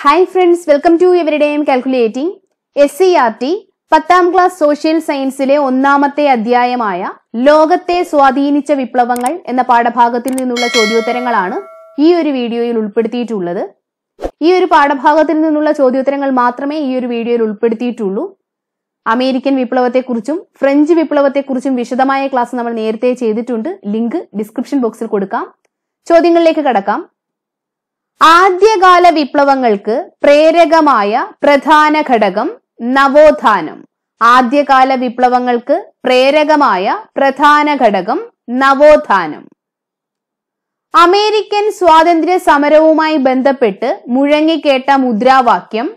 hi friends welcome to എവരിഡേയും calculating S C R T പത്താം class social സയൻസിലെ ഒന്നാമത്തെ അധ്യായമായ ലോകത്തെ സ്വാധീനിച്ച വിപ്ലവങ്ങൾ എന്ന പാഠഭാഗത്തിൽ നിന്നുള്ള ചോദ്യോത്തരങ്ങളാണ് ഈ ഒരു വീഡിയോയിൽ ഉൾപ്പെടുത്തിയിട്ടുള്ളത് ഈ ഒരു പാഠഭാഗത്തിൽ നിന്നുള്ള ചോദ്യോത്തരങ്ങൾ മാത്രമേ ഈ ഒരു വീഡിയോയിൽ ഉൾപ്പെടുത്തിയിട്ടുള്ളൂ അമേരിക്കൻ വിപ്ലവത്തെക്കുറിച്ചും ഫ്രഞ്ച് വിപ്ലവത്തെക്കുറിച്ചും വിശദമായ ക്ലാസ് നമ്മൾ നേരത്തെ ചെയ്തിട്ടുണ്ട് ലിങ്ക് ഡിസ്ക്രിപ്ഷൻ ബോക്സിൽ കൊടുക്കാം ചോദ്യങ്ങളിലേക്ക് കടക്കാം ആദ്യകാല വിപ്ലവങ്ങൾക്ക് പ്രേരകമായ പ്രധാന ഘടകം നവോത്ഥാനം ആദ്യകാല വിപ്ലവങ്ങൾക്ക് പ്രേരകമായ പ്രധാന ഘടകം നവോത്ഥാനം അമേരിക്കൻ സ്വാതന്ത്ര്യ സമരവുമായി ബന്ധപ്പെട്ട് മുഴങ്ങിക്കേട്ട മുദ്രാവാക്യം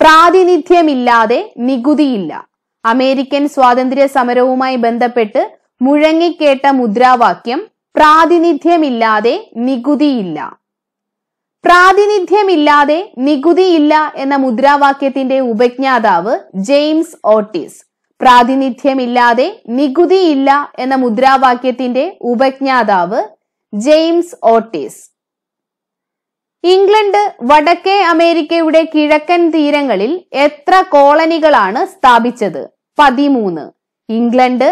പ്രാതിനിധ്യമില്ലാതെ നികുതിയില്ല അമേരിക്കൻ സ്വാതന്ത്ര്യ സമരവുമായി ബന്ധപ്പെട്ട് മുഴങ്ങിക്കേട്ട മുദ്രാവാക്യം പ്രാതിനിധ്യമില്ലാതെ നികുതിയില്ല പ്രാതിനിധ്യമില്ലാതെ നികുതിയില്ല എന്ന മുദ്രാവാക്യത്തിന്റെ ഉപജ്ഞാതാവ് ജെയിംസ് ഓട്ടീസ് പ്രാതിനിധ്യമില്ലാതെ നികുതിയില്ല എന്ന മുദ്രാവാക്യത്തിന്റെ ഉപജ്ഞാതാവ് ജെയിംസ് ഓട്ടീസ് ഇംഗ്ലണ്ട് വടക്കേ അമേരിക്കയുടെ കിഴക്കൻ തീരങ്ങളിൽ എത്ര കോളനികളാണ് സ്ഥാപിച്ചത് പതിമൂന്ന് ഇംഗ്ലണ്ട്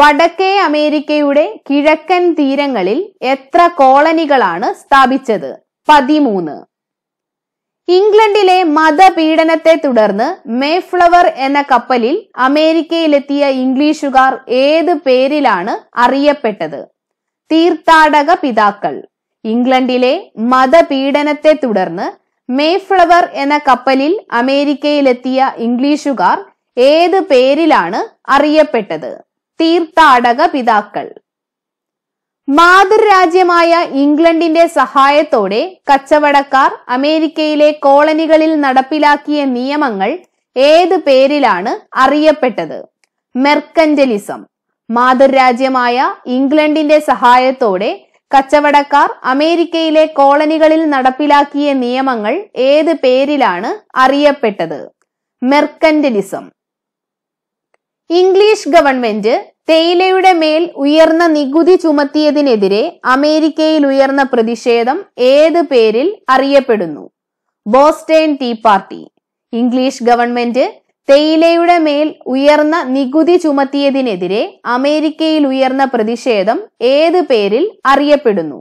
വടക്കേ അമേരിക്കയുടെ കിഴക്കൻ തീരങ്ങളിൽ എത്ര കോളനികളാണ് സ്ഥാപിച്ചത് പതിമൂന്ന് ഇംഗ്ലണ്ടിലെ മതപീഡനത്തെ തുടർന്ന് മേഫ്ലവർ എന്ന കപ്പലിൽ അമേരിക്കയിലെത്തിയ ഇംഗ്ലീഷുകാർ ഏത് പേരിലാണ് അറിയപ്പെട്ടത് തീർത്ഥാടക പിതാക്കൾ ഇംഗ്ലണ്ടിലെ മതപീഡനത്തെ തുടർന്ന് മേഫ്ലവർ എന്ന കപ്പലിൽ അമേരിക്കയിലെത്തിയ ഇംഗ്ലീഷുകാർ ഏത് പേരിലാണ് അറിയപ്പെട്ടത് തീർത്ഥാടക പിതാക്കൾ മാതൃരാജ്യമായ ഇംഗ്ലണ്ടിന്റെ സഹായത്തോടെ കച്ചവടക്കാർ അമേരിക്കയിലെ കോളനികളിൽ നടപ്പിലാക്കിയ നിയമങ്ങൾ ഏത് പേരിലാണ് അറിയപ്പെട്ടത് മെർക്കന്റലിസം മാതൃരാജ്യമായ ഇംഗ്ലണ്ടിന്റെ സഹായത്തോടെ കച്ചവടക്കാർ അമേരിക്കയിലെ കോളനികളിൽ നടപ്പിലാക്കിയ നിയമങ്ങൾ ഏത് പേരിലാണ് അറിയപ്പെട്ടത് മെർക്കന്റലിസം ഇംഗ്ലീഷ് ഗവൺമെന്റ് തേയിലയുടെ മേൽ ഉയർന്ന നികുതി ചുമത്തിയതിനെതിരെ അമേരിക്കയിൽ ഉയർന്ന പ്രതിഷേധം ഏത് പേരിൽ അറിയപ്പെടുന്നു Boston tea party English government തേയിലയുടെ മേൽ ഉയർന്ന നികുതി ചുമത്തിയതിനെതിരെ അമേരിക്കയിൽ ഉയർന്ന പ്രതിഷേധം ഏത് പേരിൽ അറിയപ്പെടുന്നു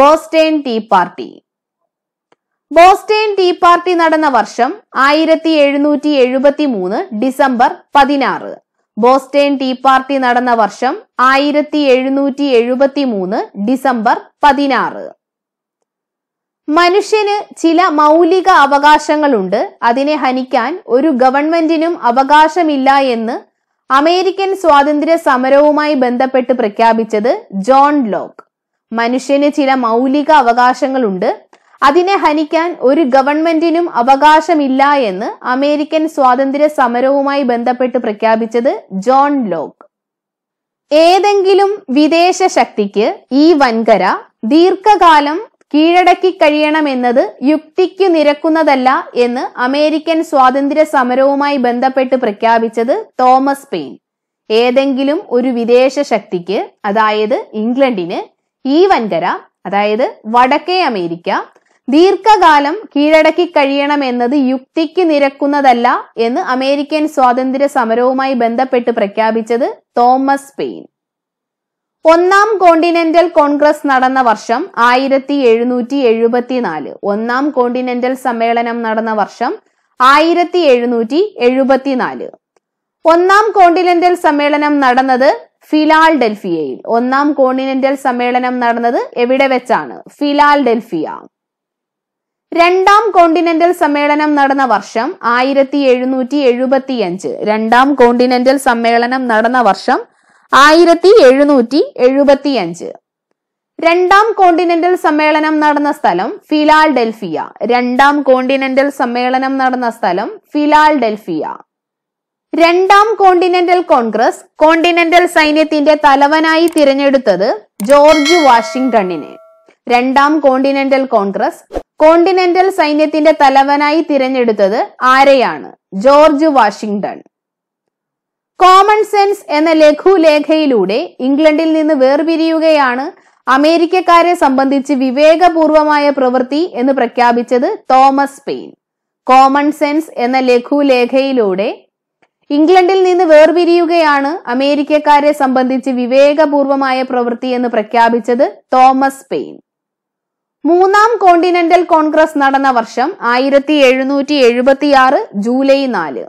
Boston tea party Boston tea party നടന്ന വർഷം ആയിരത്തി എഴുന്നൂറ്റി എഴുപത്തി മൂന്ന് ഡിസംബർ പതിനാറ് ബോസ്റ്റേൺ ടീ പാർട്ടി നടന്ന വർഷം ആയിരത്തി എഴുന്നൂറ്റി എഴുപത്തി മൂന്ന് ഡിസംബർ പതിനാറ് മനുഷ്യന് ചില മൗലിക അവകാശങ്ങളുണ്ട് അതിനെ ഹനിക്കാൻ ഒരു ഗവൺമെന്റിനും അവകാശമില്ല എന്ന് അമേരിക്കൻ സ്വാതന്ത്ര്യ സമരവുമായി ബന്ധപ്പെട്ട് പ്രഖ്യാപിച്ചത് ജോൺ ലോക്ക് മനുഷ്യന് ചില മൗലിക അവകാശങ്ങളുണ്ട് അതിനെ ഹനിക്കാൻ ഒരു ഗവൺമെന്റിനും അവകാശമില്ല എന്ന് അമേരിക്കൻ സ്വാതന്ത്ര്യ സമരവുമായി ബന്ധപ്പെട്ട് പ്രഖ്യാപിച്ചത് ജോൺ ലോക്ക് ഏതെങ്കിലും വിദേശ ശക്തിക്ക് ഈ വൻകര ദീർഘകാലം കീഴടക്കി കഴിയണമെന്നത് യുക്തിക്ക് നിരക്കുന്നതല്ല എന്ന് അമേരിക്കൻ സ്വാതന്ത്ര്യ സമരവുമായി ബന്ധപ്പെട്ട് പ്രഖ്യാപിച്ചത് തോമസ് പെയിൻ ഏതെങ്കിലും ഒരു വിദേശ ശക്തിക്ക് അതായത് ഇംഗ്ലണ്ടിന് ഈ വൻകര അതായത് വടക്കേ അമേരിക്ക ദീർഘകാലം കീഴടക്കി കഴിയണമെന്നത് യുക്തിക്ക് നിരക്കുന്നതല്ല എന്ന് അമേരിക്കൻ സ്വാതന്ത്ര്യ സമരവുമായി ബന്ധപ്പെട്ട് പ്രഖ്യാപിച്ചത് തോമസ് പെയിൻ ഒന്നാം കോണ്ടിനെന്റൽ കോൺഗ്രസ് നടന്ന വർഷം ആയിരത്തി എഴുന്നൂറ്റി എഴുപത്തിനാല് ഒന്നാം കോണ്ടിനെന്റൽ സമ്മേളനം നടന്ന വർഷം ആയിരത്തി എഴുന്നൂറ്റി എഴുപത്തിനാല് ഒന്നാം കോണ്ടിനെന്റൽ സമ്മേളനം നടന്നത് ഫിലാൽഡൽഫിയയിൽ ഒന്നാം കോണ്ടിനെന്റൽ സമ്മേളനം നടന്നത് എവിടെ വെച്ചാണ് ഫിലാൽഡൽഫിയ രണ്ടാം കോണ്ടിനെന്റൽ സമ്മേളനം നടന്ന വർഷം ആയിരത്തി എഴുന്നൂറ്റി അഞ്ച് രണ്ടാം കോണ്ടിനെന്റൽ സമ്മേളനം നടന്ന വർഷം ആയിരത്തി എഴുന്നൂറ്റി അഞ്ച് രണ്ടാം കോണ്ടിനെന്റൽ സമ്മേളനം നടന്ന സ്ഥലം ഡെൽഫിയ രണ്ടാം കോണ്ടിനെന്റൽ സമ്മേളനം നടന്ന സ്ഥലം ഡെൽഫിയ രണ്ടാം കോണ്ടിനെന്റൽ കോൺഗ്രസ് കോണ്ടിനെന്റൽ സൈന്യത്തിന്റെ തലവനായി തിരഞ്ഞെടുത്തത് ജോർജ് വാഷിംഗ്ടണിനെ രണ്ടാം കോണ്ടിനെന്റൽ കോൺഗ്രസ് കോണ്ടിനെന്റൽ സൈന്യത്തിന്റെ തലവനായി തിരഞ്ഞെടുത്തത് ആരെയാണ് ജോർജ് വാഷിംഗ്ടൺ കോമൺ സെൻസ് എന്ന ലഘുലേഖയിലൂടെ ഇംഗ്ലണ്ടിൽ നിന്ന് വേർപിരിയുകയാണ് അമേരിക്കക്കാരെ സംബന്ധിച്ച് വിവേകപൂർവമായ പ്രവൃത്തി എന്ന് പ്രഖ്യാപിച്ചത് തോമസ് പെയിൻ കോമൺ സെൻസ് എന്ന ലഘുലേഖയിലൂടെ ഇംഗ്ലണ്ടിൽ നിന്ന് വേർപിരിയുകയാണ് അമേരിക്കക്കാരെ സംബന്ധിച്ച് വിവേകപൂർവമായ പ്രവൃത്തി എന്ന് പ്രഖ്യാപിച്ചത് തോമസ് പെയിൻ മൂന്നാം കോണ്ടിനെന്റൽ കോൺഗ്രസ് നടന്ന വർഷം ആയിരത്തി എഴുന്നൂറ്റി എഴുപത്തി ആറ് ജൂലൈ നാല്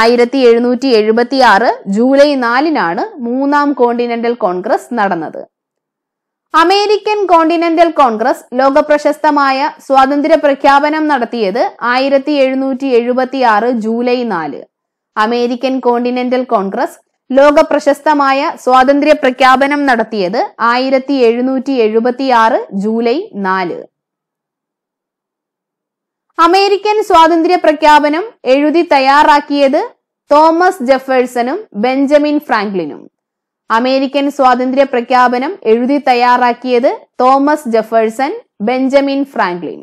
ആയിരത്തി എഴുന്നൂറ്റി എഴുപത്തി ആറ് ജൂലൈ നാലിനാണ് മൂന്നാം കോണ്ടിനെന്റൽ കോൺഗ്രസ് നടന്നത് അമേരിക്കൻ കോണ്ടിനെന്റൽ കോൺഗ്രസ് ലോക പ്രശസ്തമായ സ്വാതന്ത്ര്യ പ്രഖ്യാപനം നടത്തിയത് ആയിരത്തി എഴുന്നൂറ്റി എഴുപത്തി ആറ് ജൂലൈ നാല് അമേരിക്കൻ കോണ്ടിനെന്റൽ കോൺഗ്രസ് ലോക പ്രശസ്തമായ സ്വാതന്ത്ര്യ പ്രഖ്യാപനം നടത്തിയത് ആയിരത്തി എഴുന്നൂറ്റി എഴുപത്തി ആറ് ജൂലൈ നാല് അമേരിക്കൻ സ്വാതന്ത്ര്യ പ്രഖ്യാപനം എഴുതി തയ്യാറാക്കിയത് തോമസ് ജെഫേഴ്സണും ബെഞ്ചമിൻ ഫ്രാങ്ക്ലിനും അമേരിക്കൻ സ്വാതന്ത്ര്യ പ്രഖ്യാപനം എഴുതി തയ്യാറാക്കിയത് തോമസ് ജെഫേഴ്സൺ ബെഞ്ചമിൻ ഫ്രാങ്ക്ലിൻ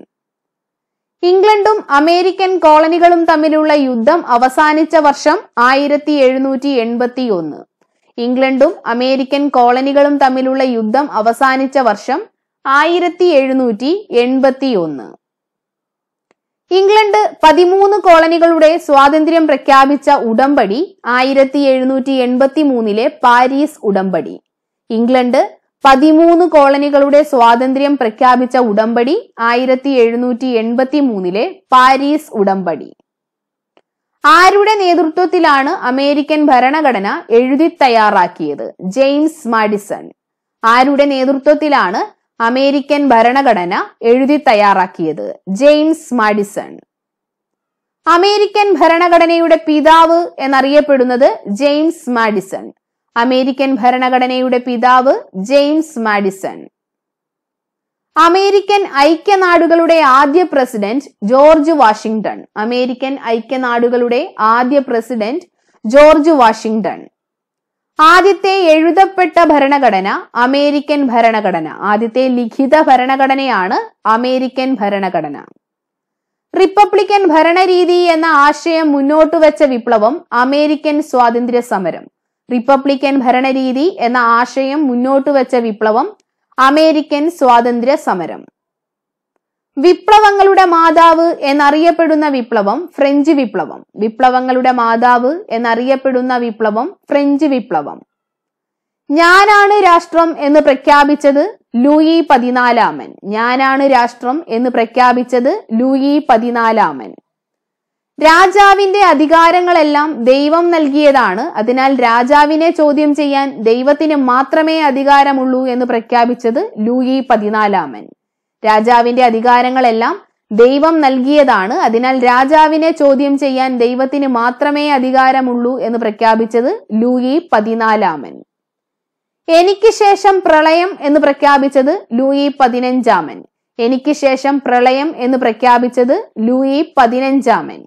ഇംഗ്ലണ്ടും അമേരിക്കൻ കോളനികളും തമ്മിലുള്ള യുദ്ധം അവസാനിച്ച വർഷം ആയിരത്തി എഴുന്നൂറ്റി എൺപത്തി ഒന്ന് ഇംഗ്ലണ്ടും അമേരിക്കൻ കോളനികളും തമ്മിലുള്ള യുദ്ധം അവസാനിച്ച വർഷം ആയിരത്തി എഴുന്നൂറ്റി എൺപത്തി ഒന്ന് ഇംഗ്ലണ്ട് പതിമൂന്ന് കോളനികളുടെ സ്വാതന്ത്ര്യം പ്രഖ്യാപിച്ച ഉടമ്പടി ആയിരത്തി എഴുന്നൂറ്റി എൺപത്തി മൂന്നിലെ പാരീസ് ഉടമ്പടി ഇംഗ്ലണ്ട് പതിമൂന്ന് കോളനികളുടെ സ്വാതന്ത്ര്യം പ്രഖ്യാപിച്ച ഉടമ്പടി ആയിരത്തി എഴുന്നൂറ്റി എൺപത്തി മൂന്നിലെ പാരീസ് ഉടമ്പടി ആരുടെ നേതൃത്വത്തിലാണ് അമേരിക്കൻ ഭരണഘടന എഴുതി തയ്യാറാക്കിയത് ജെയിംസ് മാഡിസൺ ആരുടെ നേതൃത്വത്തിലാണ് അമേരിക്കൻ ഭരണഘടന എഴുതി തയ്യാറാക്കിയത് ജെയിംസ് മാഡിസൺ അമേരിക്കൻ ഭരണഘടനയുടെ പിതാവ് എന്നറിയപ്പെടുന്നത് ജെയിംസ് മാഡിസൺ അമേരിക്കൻ ഭരണഘടനയുടെ പിതാവ് ജെയിംസ് മാഡിസൺ അമേരിക്കൻ ഐക്യനാടുകളുടെ ആദ്യ പ്രസിഡന്റ് ജോർജ് വാഷിംഗ്ടൺ അമേരിക്കൻ ഐക്യനാടുകളുടെ ആദ്യ പ്രസിഡന്റ് ജോർജ് വാഷിംഗ്ടൺ ആദ്യത്തെ എഴുതപ്പെട്ട ഭരണഘടന അമേരിക്കൻ ഭരണഘടന ആദ്യത്തെ ലിഖിത ഭരണഘടനയാണ് അമേരിക്കൻ ഭരണഘടന റിപ്പബ്ലിക്കൻ ഭരണരീതി എന്ന ആശയം മുന്നോട്ട് വെച്ച വിപ്ലവം അമേരിക്കൻ സ്വാതന്ത്ര്യ സമരം റിപ്പബ്ലിക്കൻ ഭരണരീതി എന്ന ആശയം മുന്നോട്ട് വെച്ച വിപ്ലവം അമേരിക്കൻ സ്വാതന്ത്ര്യ സമരം വിപ്ലവങ്ങളുടെ മാതാവ് എന്നറിയപ്പെടുന്ന വിപ്ലവം ഫ്രഞ്ച് വിപ്ലവം വിപ്ലവങ്ങളുടെ മാതാവ് എന്നറിയപ്പെടുന്ന വിപ്ലവം ഫ്രഞ്ച് വിപ്ലവം ഞാനാണ് രാഷ്ട്രം എന്ന് പ്രഖ്യാപിച്ചത് ലൂയി പതിനാലാമൻ ഞാനാണ് രാഷ്ട്രം എന്ന് പ്രഖ്യാപിച്ചത് ലൂയി പതിനാലാമൻ രാജാവിന്റെ അധികാരങ്ങളെല്ലാം ദൈവം നൽകിയതാണ് അതിനാൽ രാജാവിനെ ചോദ്യം ചെയ്യാൻ ദൈവത്തിന് മാത്രമേ അധികാരമുള്ളൂ എന്ന് പ്രഖ്യാപിച്ചത് ലൂയി പതിനാലാമൻ രാജാവിന്റെ അധികാരങ്ങളെല്ലാം ദൈവം നൽകിയതാണ് അതിനാൽ രാജാവിനെ ചോദ്യം ചെയ്യാൻ ദൈവത്തിന് മാത്രമേ അധികാരമുള്ളൂ എന്ന് പ്രഖ്യാപിച്ചത് ലൂയി പതിനാലാമൻ എനിക്ക് ശേഷം പ്രളയം എന്ന് പ്രഖ്യാപിച്ചത് ലൂയി പതിനഞ്ചാമൻ എനിക്ക് ശേഷം പ്രളയം എന്ന് പ്രഖ്യാപിച്ചത് ലൂയി പതിനഞ്ചാമൻ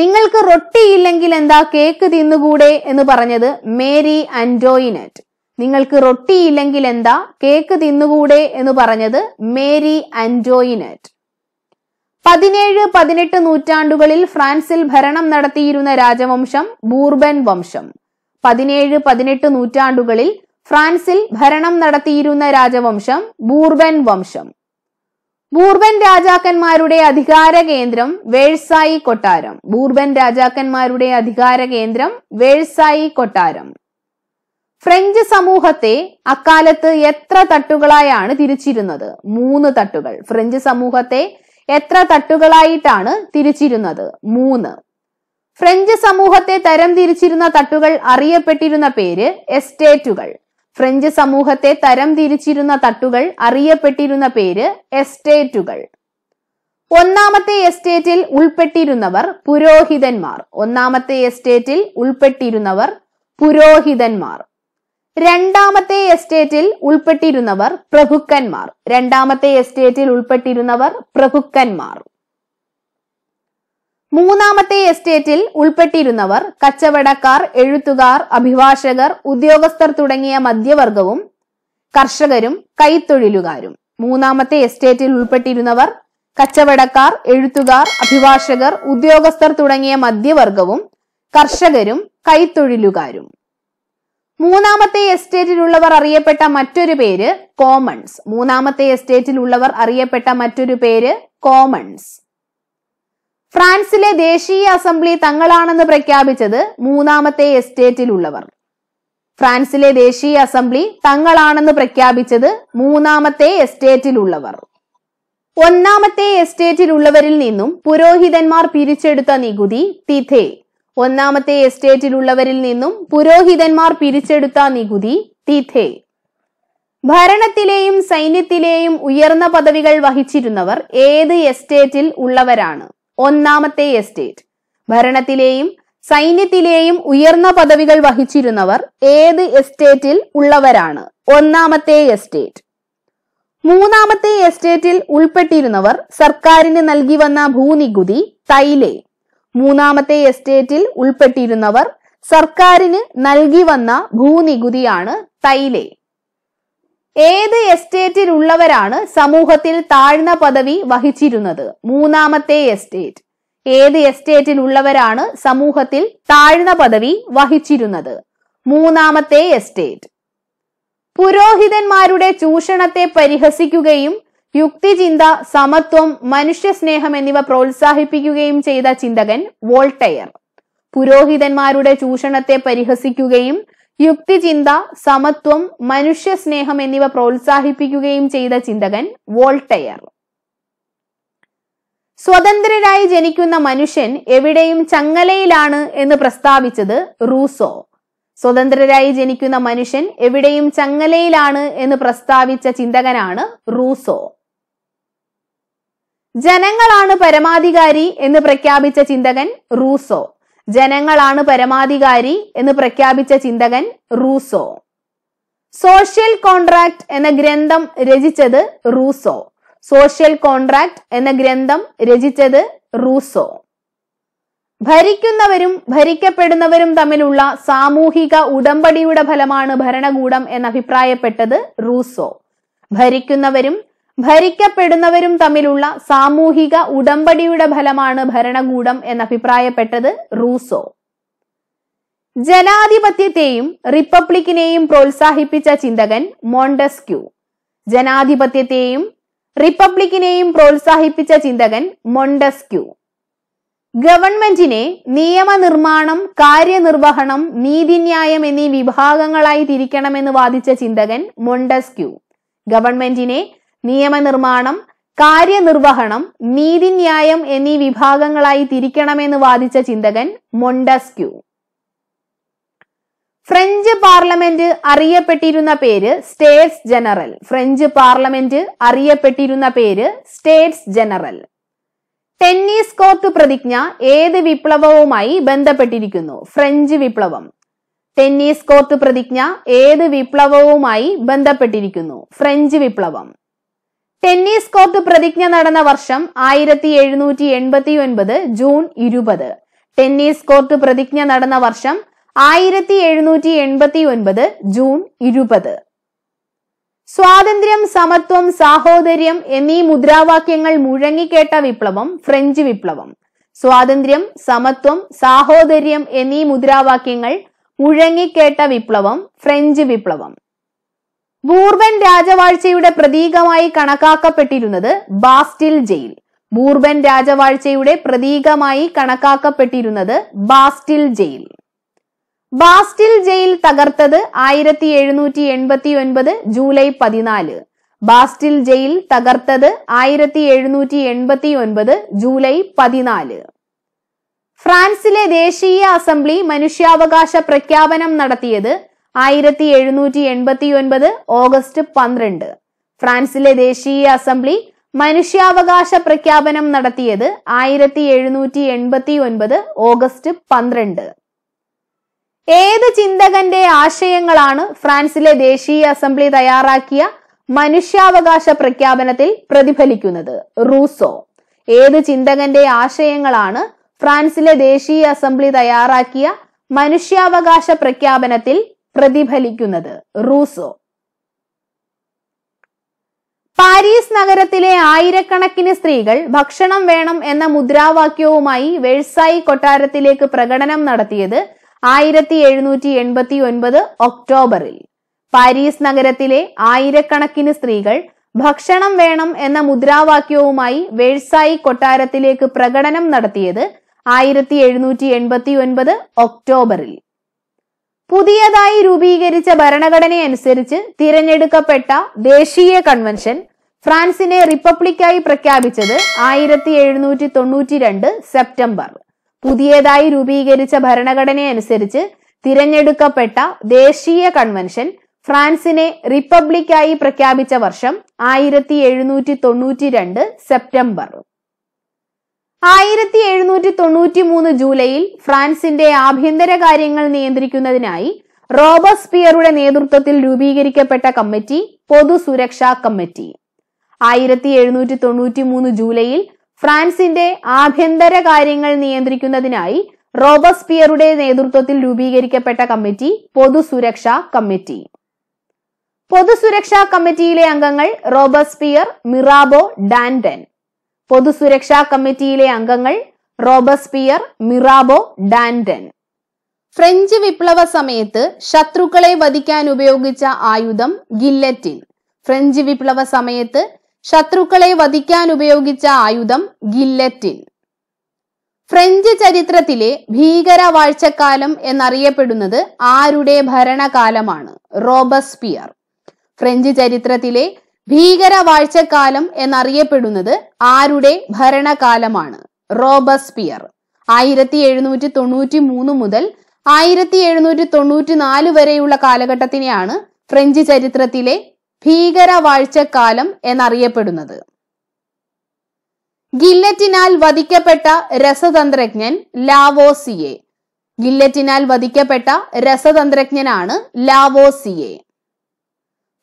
നിങ്ങൾക്ക് റൊട്ടിയില്ലെങ്കിൽ എന്താ കേക്ക് തിന്നുകൂടെ എന്ന് പറഞ്ഞത് മേരി ആൻഡോയിനറ്റ് നിങ്ങൾക്ക് റൊട്ടിയില്ലെങ്കിൽ എന്താ കേക്ക് തിന്നുകൂടെ എന്ന് പറഞ്ഞത് മേരി ആൻഡോയിനറ്റ് പതിനേഴ് പതിനെട്ട് നൂറ്റാണ്ടുകളിൽ ഫ്രാൻസിൽ ഭരണം നടത്തിയിരുന്ന രാജവംശം ബൂർബൻ വംശം പതിനേഴ് പതിനെട്ട് നൂറ്റാണ്ടുകളിൽ ഫ്രാൻസിൽ ഭരണം നടത്തിയിരുന്ന രാജവംശം ബൂർബൻ വംശം ബൂർബൻ രാജാക്കന്മാരുടെ അധികാര കേന്ദ്രം വേഴ്സായി കൊട്ടാരം ബൂർബൻ രാജാക്കന്മാരുടെ അധികാര കേന്ദ്രം വേഴ്സായി കൊട്ടാരം ഫ്രഞ്ച് സമൂഹത്തെ അക്കാലത്ത് എത്ര തട്ടുകളായാണ് തിരിച്ചിരുന്നത് മൂന്ന് തട്ടുകൾ ഫ്രഞ്ച് സമൂഹത്തെ എത്ര തട്ടുകളായിട്ടാണ് തിരിച്ചിരുന്നത് മൂന്ന് ഫ്രഞ്ച് സമൂഹത്തെ തരം തിരിച്ചിരുന്ന തട്ടുകൾ അറിയപ്പെട്ടിരുന്ന പേര് എസ്റ്റേറ്റുകൾ ഫ്രഞ്ച് സമൂഹത്തെ തരം തിരിച്ചിരുന്ന തട്ടുകൾ അറിയപ്പെട്ടിരുന്ന പേര് എസ്റ്റേറ്റുകൾ ഒന്നാമത്തെ എസ്റ്റേറ്റിൽ ഉൾപ്പെട്ടിരുന്നവർ പുരോഹിതന്മാർ ഒന്നാമത്തെ എസ്റ്റേറ്റിൽ ഉൾപ്പെട്ടിരുന്നവർ പുരോഹിതന്മാർ രണ്ടാമത്തെ എസ്റ്റേറ്റിൽ ഉൾപ്പെട്ടിരുന്നവർ പ്രഭുക്കന്മാർ രണ്ടാമത്തെ എസ്റ്റേറ്റിൽ ഉൾപ്പെട്ടിരുന്നവർ പ്രഭുക്കന്മാർ മൂന്നാമത്തെ എസ്റ്റേറ്റിൽ ഉൾപ്പെട്ടിരുന്നവർ കച്ചവടക്കാർ എഴുത്തുകാർ അഭിഭാഷകർ ഉദ്യോഗസ്ഥർ തുടങ്ങിയ മധ്യവർഗവും കർഷകരും കൈത്തൊഴിലുകാരും മൂന്നാമത്തെ എസ്റ്റേറ്റിൽ ഉൾപ്പെട്ടിരുന്നവർ കച്ചവടക്കാർ എഴുത്തുകാർ അഭിഭാഷകർ ഉദ്യോഗസ്ഥർ തുടങ്ങിയ മധ്യവർഗവും കർഷകരും കൈത്തൊഴിലുകാരും മൂന്നാമത്തെ എസ്റ്റേറ്റിലുള്ളവർ അറിയപ്പെട്ട മറ്റൊരു പേര് കോമൺസ് മൂന്നാമത്തെ എസ്റ്റേറ്റിലുള്ളവർ അറിയപ്പെട്ട മറ്റൊരു പേര് കോമൺസ് ഫ്രാൻസിലെ ദേശീയ അസംബ്ലി തങ്ങളാണെന്ന് പ്രഖ്യാപിച്ചത് മൂന്നാമത്തെ എസ്റ്റേറ്റിലുള്ളവർ ഫ്രാൻസിലെ ദേശീയ അസംബ്ലി തങ്ങളാണെന്ന് പ്രഖ്യാപിച്ചത് മൂന്നാമത്തെ എസ്റ്റേറ്റിലുള്ളവർ ഒന്നാമത്തെ എസ്റ്റേറ്റിലുള്ളവരിൽ നിന്നും പുരോഹിതന്മാർ പിരിച്ചെടുത്ത നികുതി തിഥേ ഒന്നാമത്തെ എസ്റ്റേറ്റിലുള്ളവരിൽ നിന്നും പുരോഹിതന്മാർ പിരിച്ചെടുത്ത നികുതി തിഥേ ഭരണത്തിലെയും സൈന്യത്തിലെയും ഉയർന്ന പദവികൾ വഹിച്ചിരുന്നവർ ഏത് എസ്റ്റേറ്റിൽ ഉള്ളവരാണ് ഒന്നാമത്തെ എസ്റ്റേറ്റ് ഭരണത്തിലെയും സൈന്യത്തിലെയും ഉയർന്ന പദവികൾ വഹിച്ചിരുന്നവർ ഏത് എസ്റ്റേറ്റിൽ ഉള്ളവരാണ് ഒന്നാമത്തെ എസ്റ്റേറ്റ് മൂന്നാമത്തെ എസ്റ്റേറ്റിൽ ഉൾപ്പെട്ടിരുന്നവർ സർക്കാരിന് നൽകി വന്ന ഭൂനികുതി തൈലെ മൂന്നാമത്തെ എസ്റ്റേറ്റിൽ ഉൾപ്പെട്ടിരുന്നവർ സർക്കാരിന് നൽകി വന്ന ഭൂനികുതിയാണ് തൈലെ ഏത് എസ്റ്റേറ്റിലുള്ളവരാണ് സമൂഹത്തിൽ താഴ്ന്ന പദവി വഹിച്ചിരുന്നത് മൂന്നാമത്തെ എസ്റ്റേറ്റ് ഏത് എസ്റ്റേറ്റിലുള്ളവരാണ് സമൂഹത്തിൽ താഴ്ന്ന പദവി വഹിച്ചിരുന്നത് മൂന്നാമത്തെ എസ്റ്റേറ്റ് പുരോഹിതന്മാരുടെ ചൂഷണത്തെ പരിഹസിക്കുകയും യുക്തിചിന്ത സമത്വം മനുഷ്യസ്നേഹം എന്നിവ പ്രോത്സാഹിപ്പിക്കുകയും ചെയ്ത ചിന്തകൻ വോൾട്ടയർ പുരോഹിതന്മാരുടെ ചൂഷണത്തെ പരിഹസിക്കുകയും യുക്തിചിന്ത സമത്വം മനുഷ്യസ്നേഹം എന്നിവ പ്രോത്സാഹിപ്പിക്കുകയും ചെയ്ത ചിന്തകൻ വോൾട്ടയർ സ്വതന്ത്രരായി ജനിക്കുന്ന മനുഷ്യൻ എവിടെയും ചങ്ങലയിലാണ് എന്ന് പ്രസ്താവിച്ചത് റൂസോ സ്വതന്ത്രരായി ജനിക്കുന്ന മനുഷ്യൻ എവിടെയും ചങ്ങലയിലാണ് എന്ന് പ്രസ്താവിച്ച ചിന്തകനാണ് റൂസോ ജനങ്ങളാണ് പരമാധികാരി എന്ന് പ്രഖ്യാപിച്ച ചിന്തകൻ റൂസോ ജനങ്ങളാണ് പരമാധികാരി എന്ന് പ്രഖ്യാപിച്ച ചിന്തകൻ റൂസോ സോഷ്യൽ കോൺട്രാക്ട് എന്ന ഗ്രന്ഥം രചിച്ചത് റൂസോ സോഷ്യൽ കോൺട്രാക്ട് എന്ന ഗ്രന്ഥം രചിച്ചത് റൂസോ ഭരിക്കുന്നവരും ഭരിക്കപ്പെടുന്നവരും തമ്മിലുള്ള സാമൂഹിക ഉടമ്പടിയുടെ ഫലമാണ് ഭരണകൂടം എന്നഭിപ്രായപ്പെട്ടത് റൂസോ ഭരിക്കുന്നവരും ഭരിക്കപ്പെടുന്നവരും തമ്മിലുള്ള സാമൂഹിക ഉടമ്പടിയുടെ ഫലമാണ് ഭരണകൂടം എന്നഭിപ്രായപ്പെട്ടത് റൂസോ ജനാധിപത്യത്തെയും റിപ്പബ്ലിക്കിനെയും പ്രോത്സാഹിപ്പിച്ച ചിന്തകൻ മോണ്ടസ്ക്യൂ ജനാധിപത്യത്തെയും റിപ്പബ്ലിക്കിനെയും പ്രോത്സാഹിപ്പിച്ച ചിന്തകൻ മൊണ്ടസ്ക്യൂ ഗവൺമെന്റിനെ നിയമനിർമ്മാണം കാര്യനിർവഹണം നീതിന്യായം എന്നീ വിഭാഗങ്ങളായി തിരിക്കണമെന്ന് വാദിച്ച ചിന്തകൻ മൊണ്ടസ്ക്യൂ ഗവൺമെന്റിനെ നിയമനിർമ്മാണം കാര്യനിർവഹണം നീതിന്യായം എന്നീ വിഭാഗങ്ങളായി തിരിക്കണമെന്ന് വാദിച്ച ചിന്തകൻ മൊണ്ടസ്ക്യു ഫ്രഞ്ച് പാർലമെന്റ് അറിയപ്പെട്ടിരുന്ന പേര് സ്റ്റേറ്റ്സ് ജനറൽ ഫ്രഞ്ച് പാർലമെന്റ് അറിയപ്പെട്ടിരുന്ന പേര് സ്റ്റേറ്റ്സ് ജനറൽ ടെന്നീസ് കോർട്ട് പ്രതിജ്ഞ ഏത് വിപ്ലവവുമായി ബന്ധപ്പെട്ടിരിക്കുന്നു ഫ്രഞ്ച് വിപ്ലവം ടെന്നീസ് കോർട്ട് പ്രതിജ്ഞ ഏത് വിപ്ലവവുമായി ബന്ധപ്പെട്ടിരിക്കുന്നു ഫ്രഞ്ച് വിപ്ലവം ടെന്നീസ് കോർട്ട് പ്രതിജ്ഞ നടന്ന വർഷം ആയിരത്തി എഴുന്നൂറ്റി എൺപത്തി ഒൻപത് ജൂൺ ഇരുപത് ടെന്നീസ് കോർട്ട് പ്രതിജ്ഞ നടന്ന വർഷം ആയിരത്തി എഴുന്നൂറ്റി എൺപത്തി ഒൻപത് ജൂൺ ഇരുപത് സ്വാതന്ത്ര്യം സമത്വം സാഹോദര്യം എന്നീ മുദ്രാവാക്യങ്ങൾ മുഴങ്ങിക്കേട്ട വിപ്ലവം ഫ്രഞ്ച് വിപ്ലവം സ്വാതന്ത്ര്യം സമത്വം സാഹോദര്യം എന്നീ മുദ്രാവാക്യങ്ങൾ മുഴങ്ങിക്കേട്ട വിപ്ലവം ഫ്രഞ്ച് വിപ്ലവം ബൂർബൻ രാജവാഴ്ചയുടെ പ്രതീകമായി കണക്കാക്കപ്പെട്ടിരുന്നത് ബാസ്റ്റിൽ ജയിൽ ബൂർബൻ രാജവാഴ്ചയുടെ പ്രതീകമായി കണക്കാക്കപ്പെട്ടിരുന്നത് ബാസ്റ്റിൽ ജയിൽ ബാസ്റ്റിൽ ജയിൽ തകർത്തത് ആയിരത്തി എഴുന്നൂറ്റി എൺപത്തി ഒൻപത് ജൂലൈ പതിനാല് ബാസ്റ്റിൽ ജയിൽ തകർത്തത് ആയിരത്തി എഴുന്നൂറ്റി എൺപത്തി ഒൻപത് ജൂലൈ പതിനാല് ഫ്രാൻസിലെ ദേശീയ അസംബ്ലി മനുഷ്യാവകാശ പ്രഖ്യാപനം നടത്തിയത് ആയിരത്തി എഴുന്നൂറ്റി ഒൻപത് ഓഗസ്റ്റ് പന്ത്രണ്ട് ഫ്രാൻസിലെ ദേശീയ അസംബ്ലി മനുഷ്യാവകാശ പ്രഖ്യാപനം നടത്തിയത് ആയിരത്തി എഴുന്നൂറ്റി എൺപത്തി ഒൻപത് ഓഗസ്റ്റ് പന്ത്രണ്ട് ഏത് ചിന്തകന്റെ ആശയങ്ങളാണ് ഫ്രാൻസിലെ ദേശീയ അസംബ്ലി തയ്യാറാക്കിയ മനുഷ്യാവകാശ പ്രഖ്യാപനത്തിൽ പ്രതിഫലിക്കുന്നത് റൂസോ ഏത് ചിന്തകന്റെ ആശയങ്ങളാണ് ഫ്രാൻസിലെ ദേശീയ അസംബ്ലി തയ്യാറാക്കിയ മനുഷ്യാവകാശ പ്രഖ്യാപനത്തിൽ പ്രതിഫലിക്കുന്നത് റൂസോ പാരീസ് നഗരത്തിലെ ആയിരക്കണക്കിന് സ്ത്രീകൾ ഭക്ഷണം വേണം എന്ന മുദ്രാവാക്യവുമായി വെഴ്സായി കൊട്ടാരത്തിലേക്ക് പ്രകടനം നടത്തിയത് ആയിരത്തി എഴുന്നൂറ്റി എൺപത്തി ഒൻപത് ഒക്ടോബറിൽ പാരീസ് നഗരത്തിലെ ആയിരക്കണക്കിന് സ്ത്രീകൾ ഭക്ഷണം വേണം എന്ന മുദ്രാവാക്യവുമായി വേഴ്സായി കൊട്ടാരത്തിലേക്ക് പ്രകടനം നടത്തിയത് ആയിരത്തി എഴുന്നൂറ്റി എൺപത്തി ഒൻപത് ഒക്ടോബറിൽ പുതിയതായി രൂപീകരിച്ച ഭരണഘടനയനുസരിച്ച് തിരഞ്ഞെടുക്കപ്പെട്ട ദേശീയ കൺവെൻഷൻ ഫ്രാൻസിനെ റിപ്പബ്ലിക്കായി പ്രഖ്യാപിച്ചത് ആയിരത്തി എഴുന്നൂറ്റി തൊണ്ണൂറ്റി രണ്ട് സെപ്റ്റംബർ പുതിയതായി രൂപീകരിച്ച ഭരണഘടനയനുസരിച്ച് തിരഞ്ഞെടുക്കപ്പെട്ട ദേശീയ കൺവെൻഷൻ ഫ്രാൻസിനെ റിപ്പബ്ലിക്കായി പ്രഖ്യാപിച്ച വർഷം ആയിരത്തി എഴുന്നൂറ്റി തൊണ്ണൂറ്റി രണ്ട് സെപ്റ്റംബർ ആയിരത്തി എഴുന്നൂറ്റി തൊണ്ണൂറ്റി മൂന്ന് ജൂലൈയിൽ ഫ്രാൻസിന്റെ ആഭ്യന്തര കാര്യങ്ങൾ നിയന്ത്രിക്കുന്നതിനായി റോബസ്പിയറുടെ നേതൃത്വത്തിൽ രൂപീകരിക്കപ്പെട്ട കമ്മിറ്റി പൊതുസുരക്ഷാ കമ്മിറ്റി ആയിരത്തി എഴുന്നൂറ്റി തൊണ്ണൂറ്റി മൂന്ന് ജൂലൈയിൽ ഫ്രാൻസിന്റെ ആഭ്യന്തര കാര്യങ്ങൾ നിയന്ത്രിക്കുന്നതിനായി റോബസ്പിയറുടെ നേതൃത്വത്തിൽ രൂപീകരിക്കപ്പെട്ട കമ്മിറ്റി പൊതുസുരക്ഷാ കമ്മിറ്റി പൊതുസുരക്ഷാ കമ്മിറ്റിയിലെ അംഗങ്ങൾ റോബസ്പിയർ മിറാബോ ഡാൻഡൻ പൊതുസുരക്ഷാ കമ്മിറ്റിയിലെ അംഗങ്ങൾ റോബസ്പിയർ മിറാബോ ഡാൻഡൻ ഫ്രഞ്ച് വിപ്ലവ സമയത്ത് ശത്രുക്കളെ വധിക്കാൻ ഉപയോഗിച്ച ആയുധം ഗില്ലറ്റിൻ ഫ്രഞ്ച് വിപ്ലവ സമയത്ത് ശത്രുക്കളെ വധിക്കാൻ ഉപയോഗിച്ച ആയുധം ഗില്ലറ്റിൻ ഫ്രഞ്ച് ചരിത്രത്തിലെ ഭീകരവാഴ്ചക്കാലം എന്നറിയപ്പെടുന്നത് ആരുടെ ഭരണകാലമാണ് റോബസ്പിയർ ഫ്രഞ്ച് ചരിത്രത്തിലെ ഭീകരവാഴ്ചക്കാലം എന്നറിയപ്പെടുന്നത് ആരുടെ ഭരണകാലമാണ് റോബസ്പിയർ ആയിരത്തി എഴുന്നൂറ്റി തൊണ്ണൂറ്റി മൂന്ന് മുതൽ ആയിരത്തി എഴുന്നൂറ്റി തൊണ്ണൂറ്റി നാല് വരെയുള്ള കാലഘട്ടത്തിനെയാണ് ഫ്രഞ്ച് ചരിത്രത്തിലെ ഭീകരവാഴ്ചക്കാലം എന്നറിയപ്പെടുന്നത് ഗില്ലറ്റിനാൽ വധിക്കപ്പെട്ട രസതന്ത്രജ്ഞൻ ലാവോസിയെ ഗില്ലറ്റിനാൽ വധിക്കപ്പെട്ട രസതന്ത്രജ്ഞനാണ് ലാവോസിയെ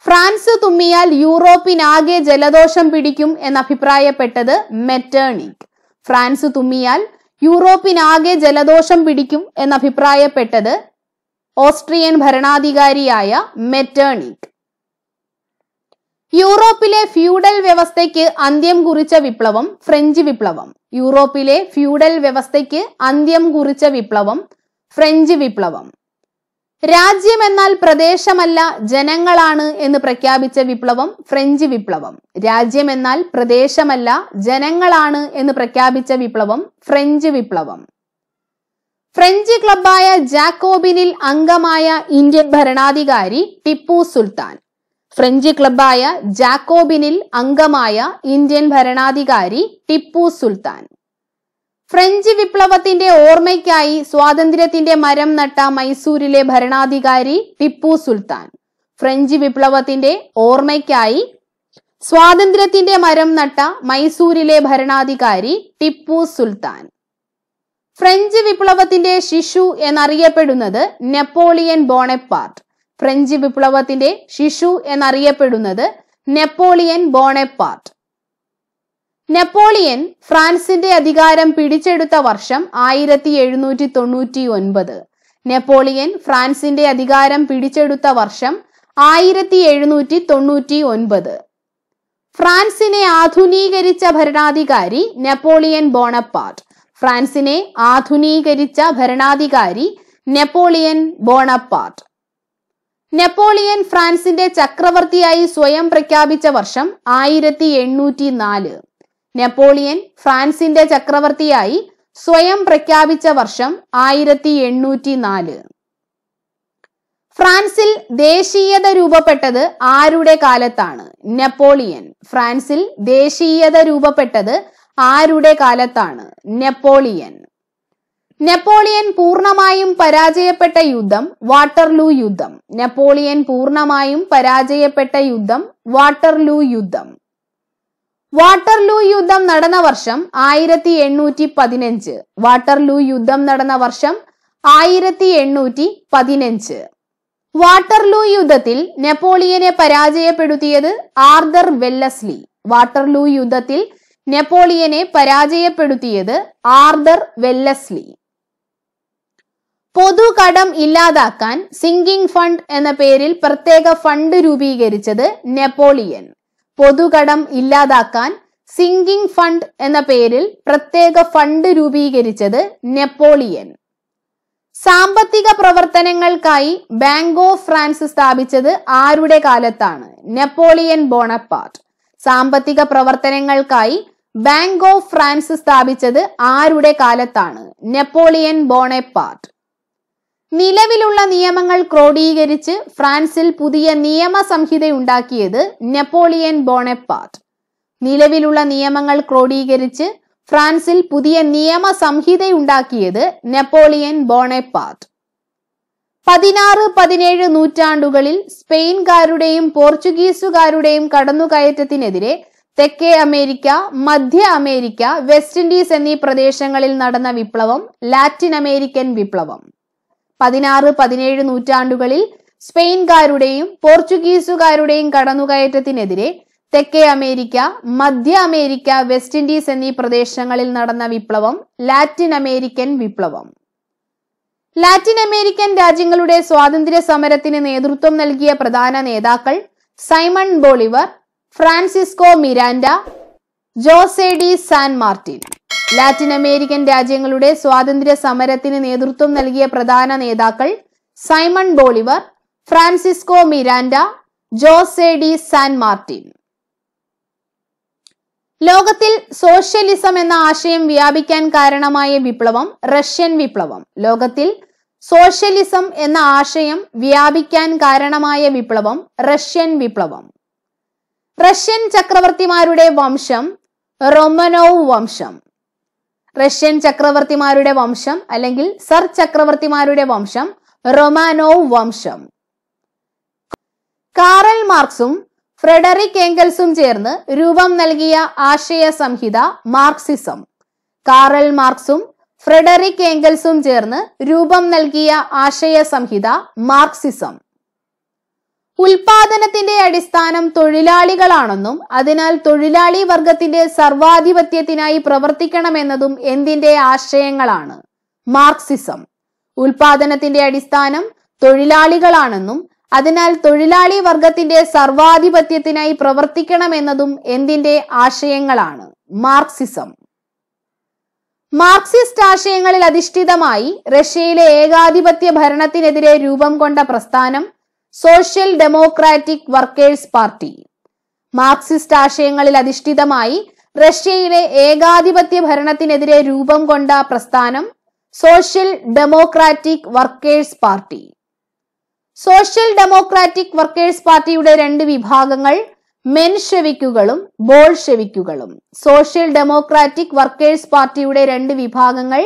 ഫ്രാൻസ് തുമ്മിയാൽ യൂറോപ്പിനാകെ ജലദോഷം പിടിക്കും എന്നഭിപ്രായപ്പെട്ടത് മെറ്റേണിക് ഫ്രാൻസ് തുമ്മിയാൽ യൂറോപ്പിനാകെ ജലദോഷം പിടിക്കും എന്നഭിപ്രായപ്പെട്ടത് ഓസ്ട്രിയൻ ഭരണാധികാരിയായ മെറ്റേണിക് യൂറോപ്പിലെ ഫ്യൂഡൽ വ്യവസ്ഥയ്ക്ക് അന്ത്യം കുറിച്ച വിപ്ലവം ഫ്രഞ്ച് വിപ്ലവം യൂറോപ്പിലെ ഫ്യൂഡൽ വ്യവസ്ഥയ്ക്ക് അന്ത്യം കുറിച്ച വിപ്ലവം ഫ്രഞ്ച് വിപ്ലവം രാജ്യം എന്നാൽ പ്രദേശമല്ല ജനങ്ങളാണ് എന്ന് പ്രഖ്യാപിച്ച വിപ്ലവം ഫ്രഞ്ച് വിപ്ലവം രാജ്യം എന്നാൽ പ്രദേശമല്ല ജനങ്ങളാണ് എന്ന് പ്രഖ്യാപിച്ച വിപ്ലവം ഫ്രഞ്ച് വിപ്ലവം ഫ്രഞ്ച് ക്ലബായ ജാക്കോബിനിൽ അംഗമായ ഇന്ത്യൻ ഭരണാധികാരി ടിപ്പു സുൽത്താൻ ഫ്രഞ്ച് ക്ലബായ ജാക്കോബിനിൽ അംഗമായ ഇന്ത്യൻ ഭരണാധികാരി ടിപ്പു സുൽത്താൻ ഫ്രഞ്ച് വിപ്ലവത്തിന്റെ ഓർമ്മയ്ക്കായി സ്വാതന്ത്ര്യത്തിന്റെ മരം നട്ട മൈസൂരിലെ ഭരണാധികാരി ടിപ്പു സുൽത്താൻ ഫ്രഞ്ച് വിപ്ലവത്തിന്റെ ഓർമ്മയ്ക്കായി സ്വാതന്ത്ര്യത്തിന്റെ മരം നട്ട മൈസൂരിലെ ഭരണാധികാരി ടിപ്പു സുൽത്താൻ ഫ്രഞ്ച് വിപ്ലവത്തിന്റെ ശിശു എന്നറിയപ്പെടുന്നത് നെപ്പോളിയൻ ബോണപ്പാർട്ട് ഫ്രഞ്ച് വിപ്ലവത്തിന്റെ ശിശു എന്നറിയപ്പെടുന്നത് നെപ്പോളിയൻ ബോണപ്പാർട്ട് നെപ്പോളിയൻ ഫ്രാൻസിന്റെ അധികാരം പിടിച്ചെടുത്ത വർഷം ആയിരത്തി എഴുന്നൂറ്റി തൊണ്ണൂറ്റി ഒൻപത് നെപ്പോളിയൻ ഫ്രാൻസിന്റെ അധികാരം പിടിച്ചെടുത്ത വർഷം ആയിരത്തി എഴുന്നൂറ്റി തൊണ്ണൂറ്റി ഒൻപത് ഫ്രാൻസിനെ ആധുനീകരിച്ച ഭരണാധികാരി നെപ്പോളിയൻ ബോണപ്പാർട്ട് ഫ്രാൻസിനെ ആധുനീകരിച്ച ഭരണാധികാരി നെപ്പോളിയൻ ബോണപ്പാർട്ട് നെപ്പോളിയൻ ഫ്രാൻസിന്റെ ചക്രവർത്തിയായി സ്വയം പ്രഖ്യാപിച്ച വർഷം ആയിരത്തി എണ്ണൂറ്റി നാല് നെപ്പോളിയൻ ഫ്രാൻസിന്റെ ചക്രവർത്തിയായി സ്വയം പ്രഖ്യാപിച്ച വർഷം ആയിരത്തി എണ്ണൂറ്റി നാല് ഫ്രാൻസിൽ ദേശീയത രൂപപ്പെട്ടത് ആരുടെ കാലത്താണ് നെപ്പോളിയൻ ഫ്രാൻസിൽ ദേശീയത രൂപപ്പെട്ടത് ആരുടെ കാലത്താണ് നെപ്പോളിയൻ നെപ്പോളിയൻ പൂർണ്ണമായും പരാജയപ്പെട്ട യുദ്ധം വാട്ടർലൂ യുദ്ധം നെപ്പോളിയൻ പൂർണ്ണമായും പരാജയപ്പെട്ട യുദ്ധം വാട്ടർലൂ യുദ്ധം വാട്ടർലൂ യുദ്ധം നടന്ന വർഷം ആയിരത്തി എണ്ണൂറ്റി പതിനഞ്ച് വാട്ടർലൂ യുദ്ധം നടന്ന വർഷം ആയിരത്തി എണ്ണൂറ്റി പതിനഞ്ച് വാട്ടർലൂ യുദ്ധത്തിൽ നെപ്പോളിയനെ പരാജയപ്പെടുത്തിയത് ആർദർ വെല്ലസ്ലി വാട്ടർലൂ യുദ്ധത്തിൽ നെപ്പോളിയനെ പരാജയപ്പെടുത്തിയത് ആർദർ വെല്ലസ്ലി പൊതു കടം ഇല്ലാതാക്കാൻ സിങ്കിങ് ഫണ്ട് എന്ന പേരിൽ പ്രത്യേക ഫണ്ട് രൂപീകരിച്ചത് നെപ്പോളിയൻ പൊതുകടം ഇല്ലാതാക്കാൻ സിങ്കിംഗ് ഫണ്ട് എന്ന പേരിൽ പ്രത്യേക ഫണ്ട് രൂപീകരിച്ചത് നെപ്പോളിയൻ സാമ്പത്തിക പ്രവർത്തനങ്ങൾക്കായി ബാങ്ക് ഓഫ് ഫ്രാൻസ് സ്ഥാപിച്ചത് ആരുടെ കാലത്താണ് നെപ്പോളിയൻ ബോണപ്പാർട്ട് സാമ്പത്തിക പ്രവർത്തനങ്ങൾക്കായി ബാങ്ക് ഓഫ് ഫ്രാൻസ് സ്ഥാപിച്ചത് ആരുടെ കാലത്താണ് നെപ്പോളിയൻ ബോണപ്പാർട്ട് നിലവിലുള്ള നിയമങ്ങൾ ക്രോഡീകരിച്ച് ഫ്രാൻസിൽ പുതിയ നിയമ ഉണ്ടാക്കിയത് നെപ്പോളിയൻ ബോണപ്പാർട്ട് നിലവിലുള്ള നിയമങ്ങൾ ക്രോഡീകരിച്ച് ഫ്രാൻസിൽ പുതിയ നിയമ ഉണ്ടാക്കിയത് നെപ്പോളിയൻ ബോണപ്പാർട്ട് പതിനാറ് പതിനേഴ് നൂറ്റാണ്ടുകളിൽ സ്പെയിൻകാരുടെയും പോർച്ചുഗീസുകാരുടെയും കടന്നുകയറ്റത്തിനെതിരെ തെക്കേ അമേരിക്ക മധ്യ അമേരിക്ക വെസ്റ്റ് ഇൻഡീസ് എന്നീ പ്രദേശങ്ങളിൽ നടന്ന വിപ്ലവം ലാറ്റിൻ അമേരിക്കൻ വിപ്ലവം പതിനാറ് പതിനേഴ് നൂറ്റാണ്ടുകളിൽ സ്പെയിൻകാരുടെയും പോർച്ചുഗീസുകാരുടെയും കടന്നുകയറ്റത്തിനെതിരെ തെക്കേ അമേരിക്ക മധ്യ അമേരിക്ക വെസ്റ്റ് ഇൻഡീസ് എന്നീ പ്രദേശങ്ങളിൽ നടന്ന വിപ്ലവം ലാറ്റിൻ അമേരിക്കൻ വിപ്ലവം ലാറ്റിൻ അമേരിക്കൻ രാജ്യങ്ങളുടെ സ്വാതന്ത്ര്യ സമരത്തിന് നേതൃത്വം നൽകിയ പ്രധാന നേതാക്കൾ Simon Bolivar Francisco Miranda Jose de San Martin Latin American രാജ്യങ്ങളുടെ സ്വാതന്ത്ര്യ സമരത്തിന് നേതൃത്വം നൽകിയ പ്രധാന നേതാക്കൾ Simon Bolivar Francisco Miranda Jose de San Martin ലോകത്തിൽ സോഷ്യലിസം എന്ന ആശയം വ്യാപിക്കാൻ കാരണമായ വിപ്ലവം റഷ്യൻ വിപ്ലവം ലോകത്തിൽ സോഷ്യലിസം എന്ന ആശയം വ്യാപിക്കാൻ കാരണമായ വിപ്ലവം റഷ്യൻ വിപ്ലവം റഷ്യൻ ചക്രവർത്തിമാരുടെ വംശം റൊമനോവ് വംശം റഷ്യൻ ചക്രവർത്തിമാരുടെ വംശം അല്ലെങ്കിൽ സർ ചക്രവർത്തിമാരുടെ വംശം റൊമാനോവ് വംശം കാറൽ മാർക്സും ഫ്രെഡറിക് എങ്കൽസും ചേർന്ന് രൂപം നൽകിയ ആശയ സംഹിത മാർക്സിസം കാറൽ മാർക്സും ഫ്രെഡറിക് എങ്കൽസും ചേർന്ന് രൂപം നൽകിയ ആശയ സംഹിത മാർക്സിസം ഉൽപാദനത്തിന്റെ അടിസ്ഥാനം തൊഴിലാളികളാണെന്നും അതിനാൽ തൊഴിലാളി വർഗത്തിന്റെ സർവാധിപത്യത്തിനായി പ്രവർത്തിക്കണമെന്നതും എന്തിന്റെ ആശയങ്ങളാണ് മാർക്സിസം ഉൽപാദനത്തിന്റെ അടിസ്ഥാനം തൊഴിലാളികളാണെന്നും അതിനാൽ തൊഴിലാളി വർഗത്തിന്റെ സർവാധിപത്യത്തിനായി പ്രവർത്തിക്കണമെന്നതും എന്തിന്റെ ആശയങ്ങളാണ് മാർക്സിസം മാർക്സിസ്റ്റ് ആശയങ്ങളിൽ അധിഷ്ഠിതമായി റഷ്യയിലെ ഏകാധിപത്യ ഭരണത്തിനെതിരെ രൂപം കൊണ്ട പ്രസ്ഥാനം social democratic workers party Marxist ആശയങ്ങളിൽ അധിഷ്ഠിതമായി റഷ്യയിലെ ഏകാധിപത്യ ഭരണത്തിനെതിരെ രൂപം കൊണ്ട പ്രസ്ഥാനം social democratic workers party social democratic workers പാർട്ടിയുടെ രണ്ട് വിഭാഗങ്ങൾ മെൻഷെവിക്കുകളും ബോൾഷെവിക്കുകളും സോഷ്യൽ ഡെമോക്രാറ്റിക് വർക്കേഴ്സ് പാർട്ടിയുടെ രണ്ട് വിഭാഗങ്ങൾ